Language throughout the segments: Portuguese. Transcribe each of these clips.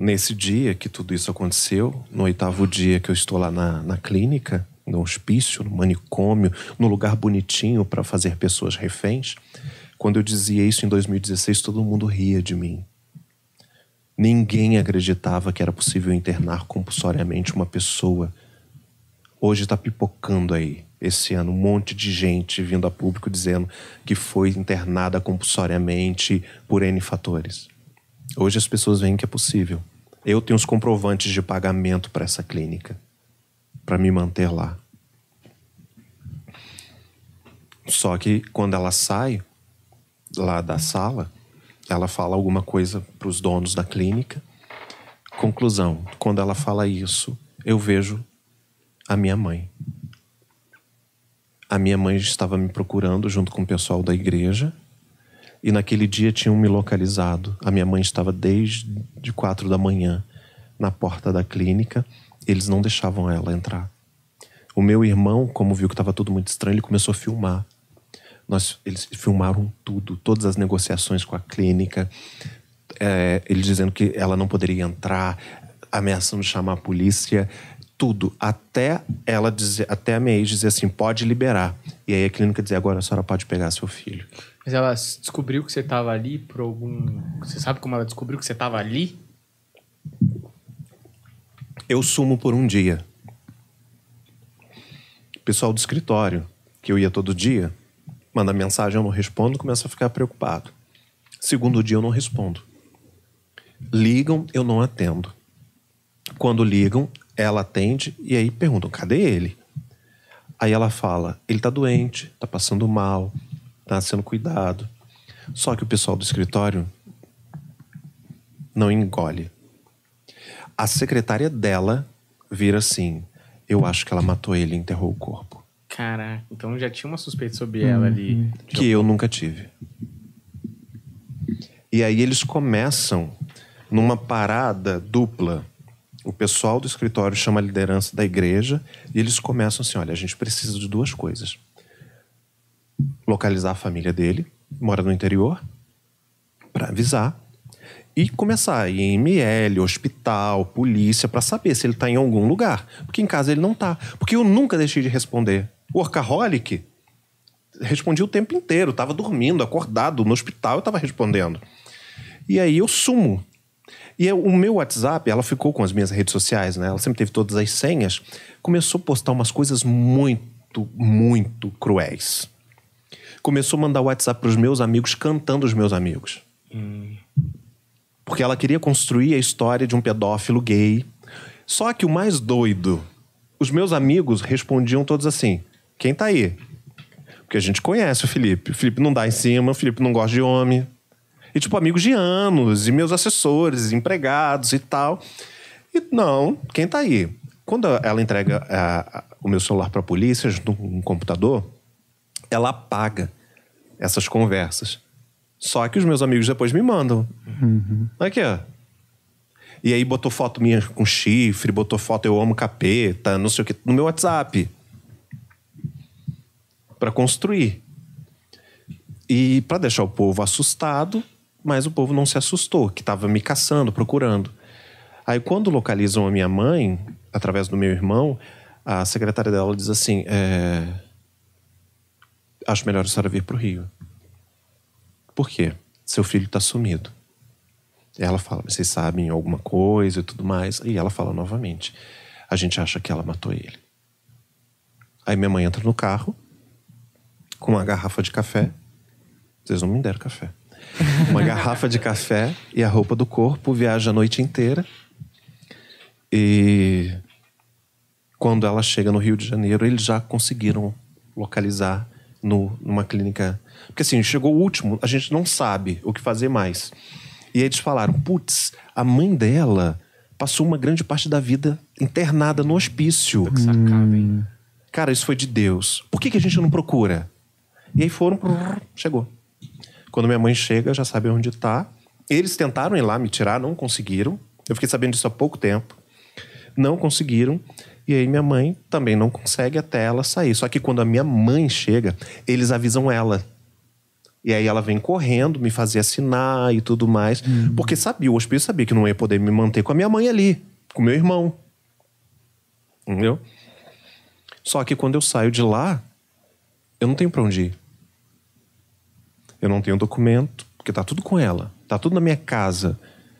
Nesse dia que tudo isso aconteceu, no oitavo dia que eu estou lá na, na clínica, no hospício, no manicômio, no lugar bonitinho para fazer pessoas reféns, quando eu dizia isso em 2016, todo mundo ria de mim. Ninguém acreditava que era possível internar compulsoriamente uma pessoa. Hoje está pipocando aí, esse ano, um monte de gente vindo a público dizendo que foi internada compulsoriamente por N fatores. Hoje as pessoas veem que é possível. Eu tenho os comprovantes de pagamento para essa clínica, para me manter lá. Só que quando ela sai lá da sala, ela fala alguma coisa para os donos da clínica. Conclusão: quando ela fala isso, eu vejo a minha mãe. A minha mãe estava me procurando junto com o pessoal da igreja e naquele dia tinham me localizado. A minha mãe estava desde quatro da manhã na porta da clínica. Eles não deixavam ela entrar. O meu irmão, como viu que estava tudo muito estranho, ele começou a filmar. Nós, eles filmaram tudo, todas as negociações com a clínica, é, eh, eles dizendo que ela não poderia entrar, ameaçando chamar a polícia tudo, até ela dizer, até a mãe dizer assim, pode liberar. E aí a clínica dizer, agora a senhora pode pegar seu filho. Mas ela descobriu que você estava ali por algum. Você sabe como ela descobriu que você estava ali? Eu sumo por um dia. O pessoal do escritório, que eu ia todo dia, manda mensagem, eu não respondo, começa a ficar preocupado. Segundo dia eu não respondo. Ligam, eu não atendo. Quando ligam, ela atende e aí perguntam: cadê ele? Aí ela fala: ele tá doente, tá passando mal, tá sendo cuidado. Só que o pessoal do escritório não engole. A secretária dela vira assim: eu acho que ela matou ele e enterrou o corpo. Caraca, então já tinha uma suspeita sobre ela ali. Uhum. Que eu nunca tive. E aí eles começam numa parada dupla o pessoal do escritório chama a liderança da igreja e eles começam assim: olha, a gente precisa de duas coisas. Localizar a família dele, mora no interior, para avisar e começar em ML, hospital, polícia, para saber se ele está em algum lugar. Porque em casa ele não está. Porque eu nunca deixei de responder. O workaholic respondia o tempo inteiro, estava dormindo, acordado, no hospital eu estava respondendo. E aí eu sumo. E eu, o meu WhatsApp, ela ficou com as minhas redes sociais, né? Ela sempre teve todas as senhas. Começou a postar umas coisas muito, muito cruéis. Começou a mandar WhatsApp para os meus amigos cantando os meus amigos. Hum. Porque ela queria construir a história de um pedófilo gay. Só que o mais doido, os meus amigos respondiam todos assim: quem tá aí? Porque a gente conhece o Felipe. O Felipe não dá em cima, o Felipe não gosta de homem. E, tipo, amigos de anos, e meus assessores, empregados e tal. E não, quem tá aí? Quando ela entrega a, a, o meu celular pra polícia, junto com um computador, ela apaga essas conversas. Só que os meus amigos depois me mandam. Uhum. Aqui, ó. E aí botou foto minha com chifre, botou foto eu amo capeta, não sei o que, no meu WhatsApp. para construir. E para deixar o povo assustado, mas o povo não se assustou, que estava me caçando, procurando. Aí quando localizam a minha mãe, através do meu irmão, a secretária dela diz assim: é... Acho melhor a senhora vir para o Rio. Por quê? Seu filho está sumido. Ela fala: Vocês sabem alguma coisa e tudo mais. E ela fala novamente: A gente acha que ela matou ele. Aí minha mãe entra no carro com uma garrafa de café. Vocês não me deram café uma garrafa de café e a roupa do corpo, viaja a noite inteira. E quando ela chega no Rio de Janeiro, eles já conseguiram localizar no, numa clínica. Porque assim, chegou o último, a gente não sabe o que fazer mais. E eles falaram: putz, a mãe dela passou uma grande parte da vida internada no hospício. Que hein? Cara, isso foi de Deus. Por que, que a gente não procura? E aí foram, uhum. chegou. Quando minha mãe chega, já sabe onde está. Eles tentaram ir lá me tirar, não conseguiram. Eu fiquei sabendo disso há pouco tempo. Não conseguiram. E aí minha mãe também não consegue até ela sair. Só que quando a minha mãe chega, eles avisam ela. E aí ela vem correndo, me fazer assinar e tudo mais. Hum. Porque sabia, o hospício sabia que não ia poder me manter com a minha mãe ali, com meu irmão. Entendeu? Só que quando eu saio de lá, eu não tenho pra onde ir. Eu não tenho documento, porque tá tudo com ela. Tá tudo na minha casa.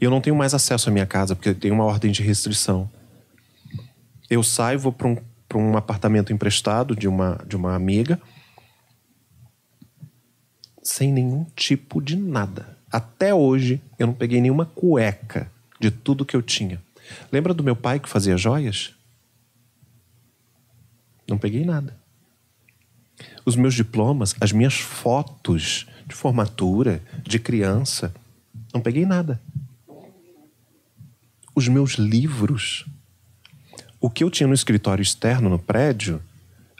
E eu não tenho mais acesso à minha casa, porque tem uma ordem de restrição. Eu saio, vou para um, um apartamento emprestado de uma, de uma amiga, sem nenhum tipo de nada. Até hoje, eu não peguei nenhuma cueca de tudo que eu tinha. Lembra do meu pai que fazia joias? Não peguei nada. Os meus diplomas, as minhas fotos, de formatura, de criança. Não peguei nada. Os meus livros. O que eu tinha no escritório externo, no prédio,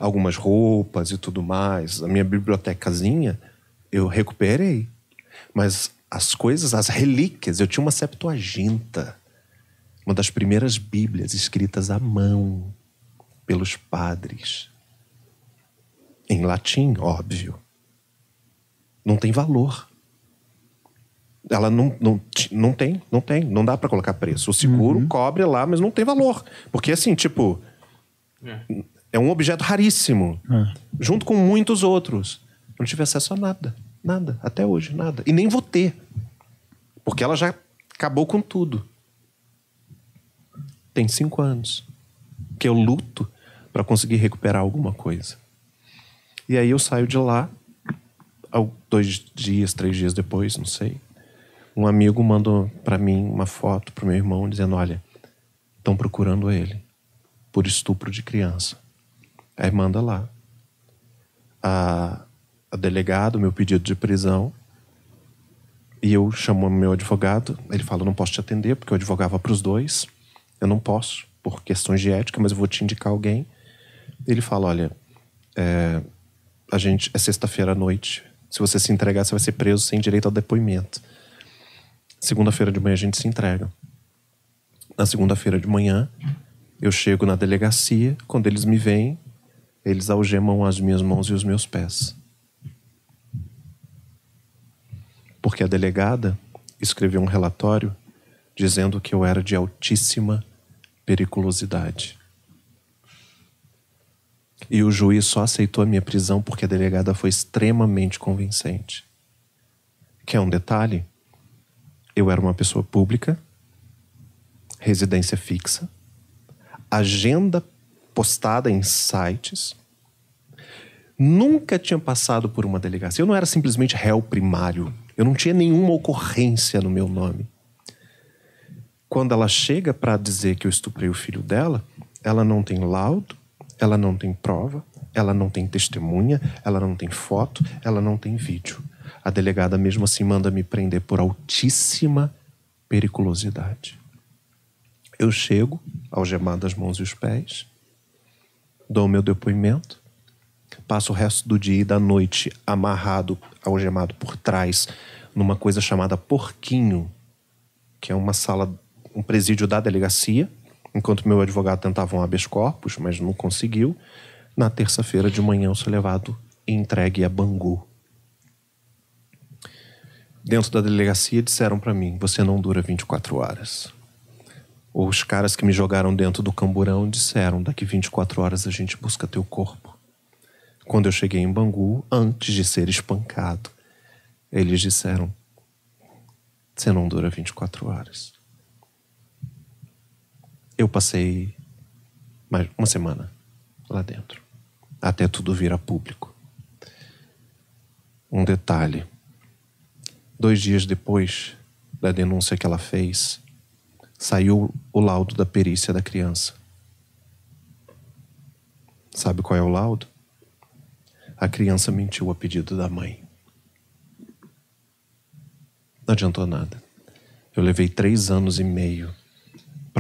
algumas roupas e tudo mais, a minha bibliotecazinha, eu recuperei. Mas as coisas, as relíquias, eu tinha uma Septuaginta, uma das primeiras Bíblias escritas à mão pelos padres. Em latim, óbvio não tem valor. Ela não, não, não tem, não tem, não dá para colocar preço. O seguro uhum. cobre lá, mas não tem valor. Porque assim, tipo. É, é um objeto raríssimo. É. Junto com muitos outros. Eu não tive acesso a nada. Nada. Até hoje, nada. E nem vou ter. Porque ela já acabou com tudo. Tem cinco anos que eu luto para conseguir recuperar alguma coisa. E aí eu saio de lá dois dias, três dias depois, não sei, um amigo mandou para mim uma foto pro meu irmão dizendo: Olha, estão procurando ele por estupro de criança. Aí manda lá. A, a delegado, meu pedido de prisão. E eu chamo meu advogado. Ele fala: Não posso te atender porque eu advogava para os dois. Eu não posso, por questões de ética, mas eu vou te indicar alguém. Ele fala: Olha, é, a gente é sexta-feira à noite, se você se entregar, você vai ser preso sem direito ao depoimento. Segunda-feira de manhã a gente se entrega. Na segunda-feira de manhã, eu chego na delegacia. Quando eles me veem, eles algemam as minhas mãos e os meus pés. Porque a delegada escreveu um relatório dizendo que eu era de altíssima periculosidade. E o juiz só aceitou a minha prisão porque a delegada foi extremamente convincente. Que é um detalhe. Eu era uma pessoa pública, residência fixa, agenda postada em sites. Nunca tinha passado por uma delegacia. Eu não era simplesmente réu primário. Eu não tinha nenhuma ocorrência no meu nome. Quando ela chega para dizer que eu estuprei o filho dela, ela não tem laudo, ela não tem prova, ela não tem testemunha, ela não tem foto, ela não tem vídeo. A delegada, mesmo assim, manda me prender por altíssima periculosidade. Eu chego, algemado as mãos e os pés, dou meu depoimento, passo o resto do dia e da noite amarrado, algemado por trás, numa coisa chamada porquinho, que é uma sala, um presídio da delegacia Enquanto meu advogado tentava um habeas corpus, mas não conseguiu, na terça-feira de manhã eu sou levado e entregue a Bangu. Dentro da delegacia disseram para mim: você não dura 24 horas. Os caras que me jogaram dentro do camburão disseram: daqui 24 horas a gente busca teu corpo. Quando eu cheguei em Bangu, antes de ser espancado, eles disseram: você não dura 24 horas eu passei mais uma semana lá dentro, até tudo vir a público. Um detalhe: dois dias depois da denúncia que ela fez, saiu o laudo da perícia da criança. Sabe qual é o laudo? A criança mentiu a pedido da mãe. Não adiantou nada. Eu levei três anos e meio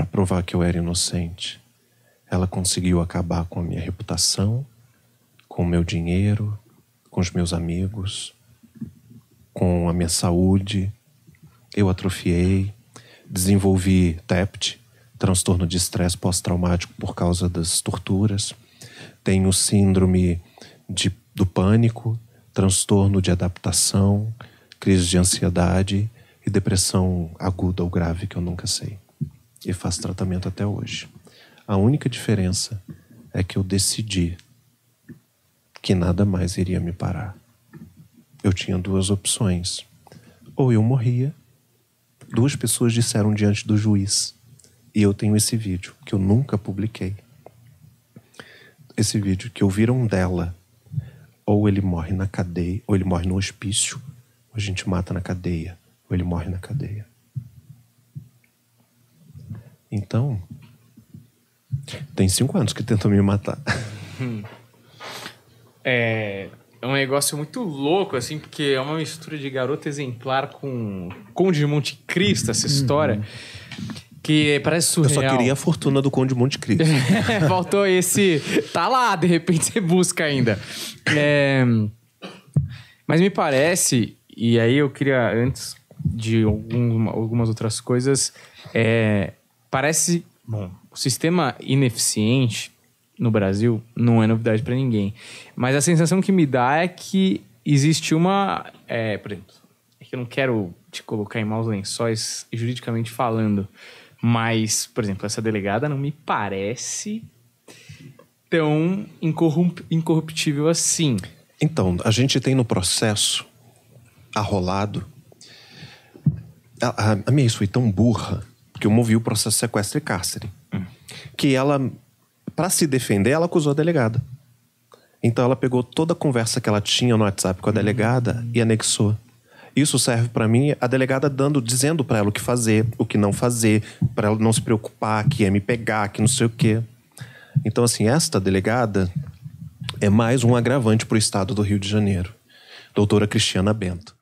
para provar que eu era inocente, ela conseguiu acabar com a minha reputação, com o meu dinheiro, com os meus amigos, com a minha saúde. Eu atrofiei, desenvolvi TEPT, transtorno de estresse pós-traumático por causa das torturas. Tenho síndrome de, do pânico, transtorno de adaptação, crise de ansiedade e depressão aguda ou grave que eu nunca sei e faço tratamento até hoje. A única diferença é que eu decidi que nada mais iria me parar. Eu tinha duas opções. Ou eu morria, duas pessoas disseram diante do juiz, e eu tenho esse vídeo que eu nunca publiquei. Esse vídeo que ouviram dela, ou ele morre na cadeia, ou ele morre no hospício, ou a gente mata na cadeia, ou ele morre na cadeia. Então, tem cinco anos que tentam me matar. Hum. É, é um negócio muito louco, assim, porque é uma mistura de garota exemplar com Conde de Monte Cristo, essa uhum. história. Que é, parece surreal. Eu só queria a fortuna do Conde de Monte Cristo. Faltou esse. Tá lá, de repente você busca ainda. É, mas me parece, e aí eu queria, antes de algum, algumas outras coisas, é, Parece. Bom, o sistema ineficiente no Brasil não é novidade para ninguém. Mas a sensação que me dá é que existe uma. É, por exemplo, é que eu não quero te colocar em maus lençóis juridicamente falando, mas, por exemplo, essa delegada não me parece tão incorruptível assim. Então, a gente tem no processo arrolado. A, a, a minha isso foi tão burra que eu movi o processo sequestro e cárcere. Hum. Que ela, para se defender, ela acusou a delegada. Então ela pegou toda a conversa que ela tinha no WhatsApp com a uhum. delegada e anexou. Isso serve para mim, a delegada dando, dizendo para ela o que fazer, o que não fazer, para ela não se preocupar, que ia me pegar, que não sei o quê. Então assim, esta delegada é mais um agravante para o estado do Rio de Janeiro. Doutora Cristiana Bento.